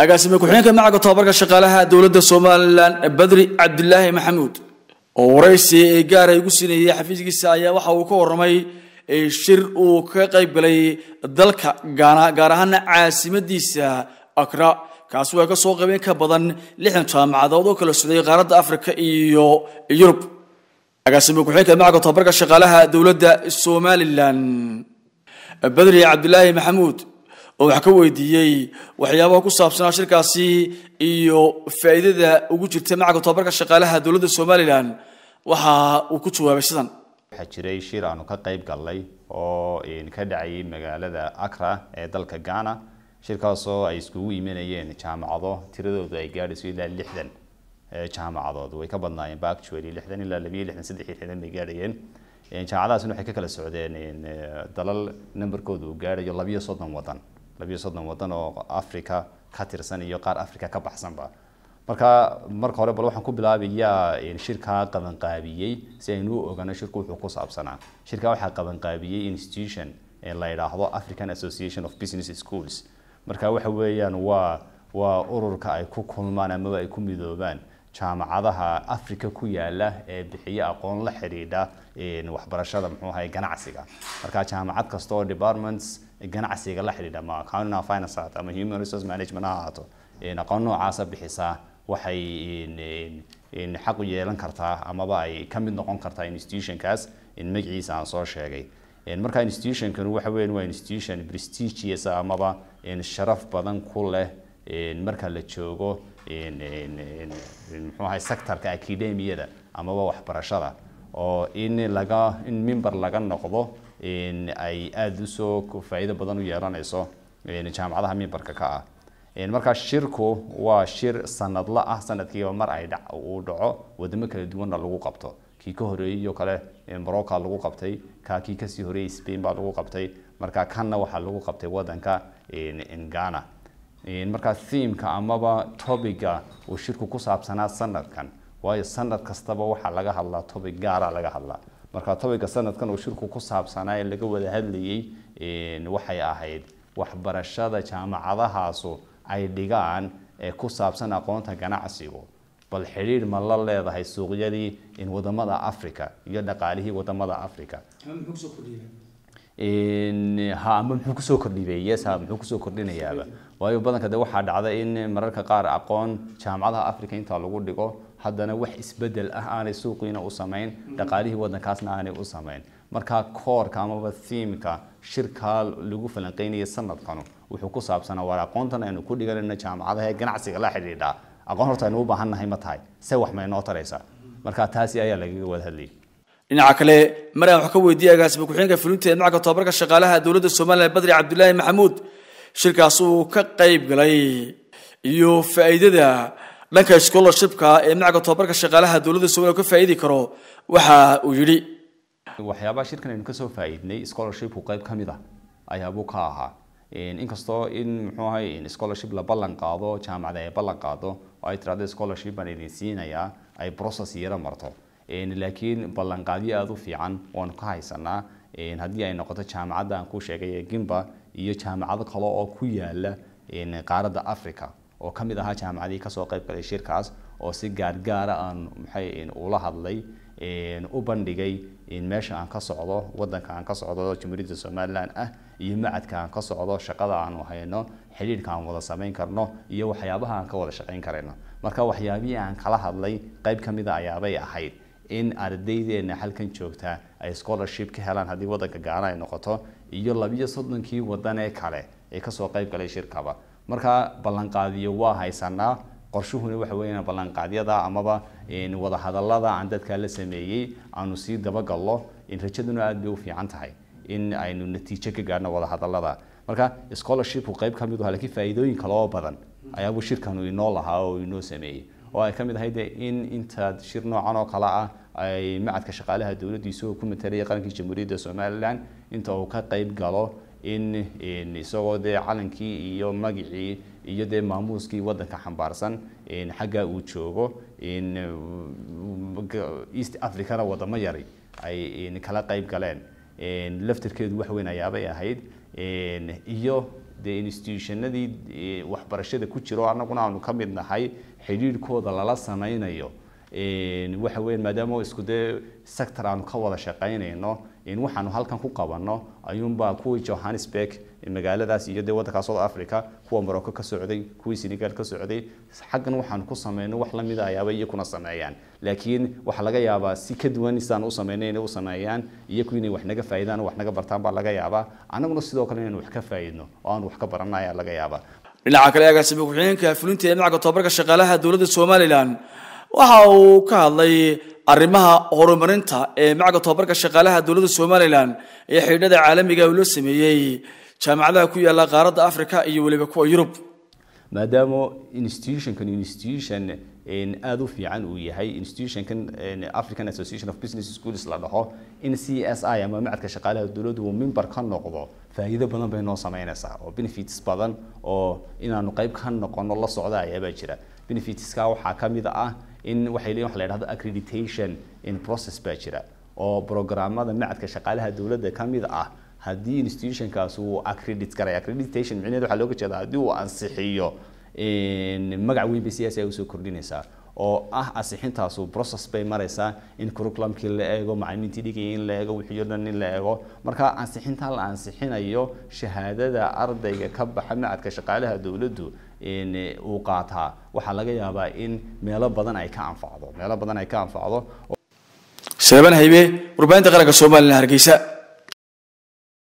agaasime ku-xigeenka macaga tababarka shaqaalaha dowladda somalilan badri cabdilaahi maxamuud oo waraysi ee gaara igu siinayay xafiiskiisa ayaa waxa uu ka warramay shir uu ka qayb galay dalka gaana gaar ahaana caasimadiisa akra kaasi waa ay ka soo qaybeen ka badan lixdan jaamacadood oo kala socday qaaradda afrika iyo yurub agaasime ku-xigeenka macaga tababarka shaqaalaha dowladda somalilan badri cabdilaahi maxamuud oo wax ka weydiiyey waxyaabaha ku saabsanaa shirkaasi iyo faa'iidada ugu jirtay macaga tababarka shaqaalaha dowladda somalilan waxa uu ku jawaabay sidan waxaa jiray shir aanu ka qayb galnay oo ka dhacayay magaalada acra ee dalka ghana shirkaasoo ay iskugu imanayeen jaamacado tiradoodu ay gaadhayso ilaa lixdan jaamacadood way ka badnaayeen ba actually lixdan ilaa labiyo lixdan saddex iyo lixdan bay gaadhayeen jaamacadahaasina waxay ka kala socdeen dalal numberkooda uu gaadhayo labiyo soddon waddan labiyo soddon wadan oo africa ka tirsan iyo qaar africa ka baxsanba marka marka hore bal waxaan ku bilaabayaa shirkaa qabanqaabiyey si aynu u ogano shirku wuxuu ku saabsanaa shirkaa waxaa qabanqaabiyey institution la idhaahdo african association of business schools marka waxa weeyaan waa waa ururka ay ku kulmaan amaba ay ku midoobaan jaamacadaha africa ku yaala ee bixiya aqoon la xidhiidha waxbarashada muxuu ahay ganacsiga marka jaamacad kasta oo departments جنعسي الله حريدا ما كانوا نافين صعات أما هيومن ريسورس مانجمنت عاتو إن قانون عصب بحسا وحي إن إن إن حقو يلان كرتا أما باي إيه، كم من قانون كرتا إنستيشن كاس إن مجيس عن صار شيء إن مركا إنستيشن كانوا وحوين وإنستيشن برستيجي إسا أما با إن شرف بدن كله إن مركا لتشوغو إن إن إن إن هو هاي سكتر كأكاديمية ده أما با وحبرشلا أو إن لقى إن ممبر لقى النقضه ay aada usoo faa badan u yeelanayso jaamacadaha mimbarka ka ah markaa shirku waa shir sanadla ah sanadkiiba mar ay uu dhaco wadamo kala duwanna lagu qabto kii ka horeeyeyo kale morocca lagu qabtay kaa kii kasii horeeyey spain baa lagu qabtay markaa kanna waxaa lagu qabtay wadanka ghana markaa themeka amaba tobiga uu shirku ku saabsanaa sanadkan waayo sanad kastaba waxaa laga hadlaa tobic gaara laga hadlaa markaa tobiga sanadkan uu shirku ku saabsanaa ee laga wada hadlayay waxay ahayd waxbarashada jaamacadahaasu ay dhigaan ee ku saabsan aqoonta ganacsigu bal xidhiidh ma la leedahay suuqyadii wadamada africa iyo dhaqaalihii wadamada africa ha ama muxuu kusoo kordhibeeye muxuu kusoo kordhinayaaba waayo badanka de waxaa dhacda in mararka qaar aqoon jaamacadaha africa intaa lagu dhigo haddana wax isbedel ah aanay suuqiina u samayn dhaqaalihii wadankaasna aanay u samayn markaa koorka amaba thiimka shirkaa lagu falanqeynaya sanadkanu wuxuu ku saabsanaa waar aqoontan aynu ku dhiganayno jaamacadaha ee ganacsiga la xidhiidha aqoon horta aynu u baahan ma tahay se wax ma inoo taraysaa marka taasi ayaa lagaga wada hadlayay dhinaca kale maraan wax ka weydiiyay agaasima ku-xigeenka fulinta ee macka tababarka shaqaalaha dowladda somalilan badri cabdulaahi maxamuud shirkaas uu ka qayb galay iyo faa'iidada dhanka scholarshipka ee micga tababarka shaqaalaha dowladda somalia ka faa'iidi karo waxa uu yidhi waxyaabaha shirkan aynu kasoo faa'iidnay scholarshipku qayb ka mid ah ayaabuu ka ahaa inkastoo in muxuu ahay scholarship la ballan qaado jaamacada ay ballan qaado oo ay tiraahdo scholarship baan idin siinayaa ay process yara marto laakiin ballanqaadyo aada u fiican waanu ka haysanaa haddii ay noqoto jaamacadda aan ku sheegay ee gimba iyo jaamacado kale oo ku yaala qaaradda africa oo kamid ahaa jaamacadihii kasoo qayb galay shirkaas oo si gaargaara ah aan maxay ula hadlay u bandhigay meesha aan ka socdo wadanka aan ka socdo jamhuuriyadda somalilan ah iyo macadka aan ka socdo shaqada aanu hayno xidhiirhka aan wada samayn karno iyo waxyaabaha aan ka wada shaqayn karayno marka waxyaabihii aan kala hadlay qeyb ka mida ah ayaabay ahayd in ardaydeena halkan joogta ay scholarship ka helaan haddii wadanka gaana ay noqoto iyo labiyo soddonkii wadan ee kale ee kasoo qayb galay shirkaba markaa ballanqaadiyo waa haysanaa qorshuhuna waxa wey ballanqaadyada amaba wadahadalada aan dadkaa la sameeyey aanu sii dabagalno rajaduna aad bay u fiican tahay in aynu natiijo ka gaadhno wadahadalada marka scholarshipku qayb ka mid u ah, lakiin faa'iidooyin kaloo badan ayaabuu shirkanu inoo lahaa oo inoo sameeyey oo ay ka mid ahayd in inta shir noocan oo kale ah ay macadka shaqaalaha dowladiisu ku matalaya qarankii jamhuuriyadda somalilan inta uu ka qayb galo in isagoo dee calankii iyo magacii iyo dee maamuuskii waddanka xambaarsan xaggaa uu joogo uh, east africana wadamo yari ay kala qayb galeen laftirkeedu wax weyn ayaabay ahayd iyo dee institutionadii waxbarashada ku jiro annaguna aanu ka mid nahay xidhiirhkooda lala sameynayo waxa weyan maadaama isku dee sector aanu ka wada shaqaynayno waxaanu halkan ku qabanno ayuunbaa kuwii johannesburg magaaladaas iyo dee waddankaas south africa kuwa morocco ka socday kuwii senegal ka socday xaggan waxaanu ku sameyno wax lamida ayaaba iyakuna sameeyaan laakiin waxaa laga yaabaa si ka duwan u sameynay inay u sameeyaan iyaku inay wax naga faa'iidaan wax naga bartaan baa laga yaabaa annaguna sidoo kale inaynu wax ka faa'iidno oo aan wax ka baranna ayaa laga yaabaa dhinaca kale agaasimi ku-xigeenka fulinta ee macga tababarka shaqaalaha dowladda somalilan waxa uu ka hadlay arrimaha horumarinta ee macaga tobabarka shaqaalaha dowladda somalilan ee xidhada caalamiga uu sameeyey jaamacadaha ku yaala qaaradda africa iyo weliba kuwa yurub maadaama institutionkan institution aada u fiican uu yahay institutionkan african association of business schools la dhaho in c s i ama macadka shaqaalaha dowladdu uu mimber ka noqdo faa'iido badan bay noo sameynaysaa oo benefits badan oo inaanu qayb ka noqono la socda ayaabaa jira benefitska waxaa ka mid ah in waxay leeyihin wax la yidhahdo accreditation in process baa jira oo programmada macadka shaqaalaha dawladda kamid ah haddii institutionkaas uu accredit garay accreditation micnaheed waxaa looga jeedaa haddii uu ansixiyo magac weyn bay siyaasi ay usoo kordhinaysaa oo ah ansixintaasu process bay maraysaa in curriculumkii la eego macalimiintii dhigayay in la eego wixii o in la eego marka ansixintaa la ansixinayo shahaadada ardayga ka baxa macadka shaqaalaha dawladdu Eh, uu qaataa waxaa laga yaabaa in meelo badan ay ka anfacdo meelo badan ay ka anfacdo shebaan haybe warbaahinta qaranka somalilan hargeysa